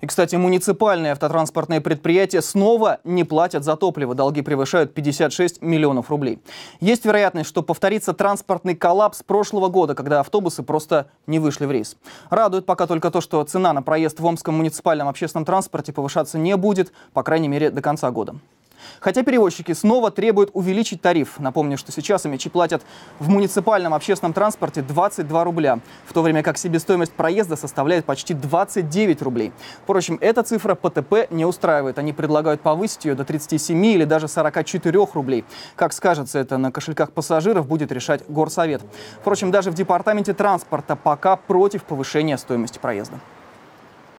И, кстати, муниципальные автотранспортные предприятия снова не платят за топливо. Долги превышают 56 миллионов рублей. Есть вероятность, что повторится транспортный коллапс прошлого года, когда автобусы просто не вышли в рейс. Радует пока только то, что цена на проезд в Омском муниципальном общественном транспорте повышаться не будет, по крайней мере, до конца года. Хотя перевозчики снова требуют увеличить тариф. Напомню, что сейчас МЧ платят в муниципальном общественном транспорте 22 рубля, в то время как себестоимость проезда составляет почти 29 рублей. Впрочем, эта цифра ПТП не устраивает. Они предлагают повысить ее до 37 или даже 44 рублей. Как скажется это на кошельках пассажиров, будет решать горсовет. Впрочем, даже в департаменте транспорта пока против повышения стоимости проезда.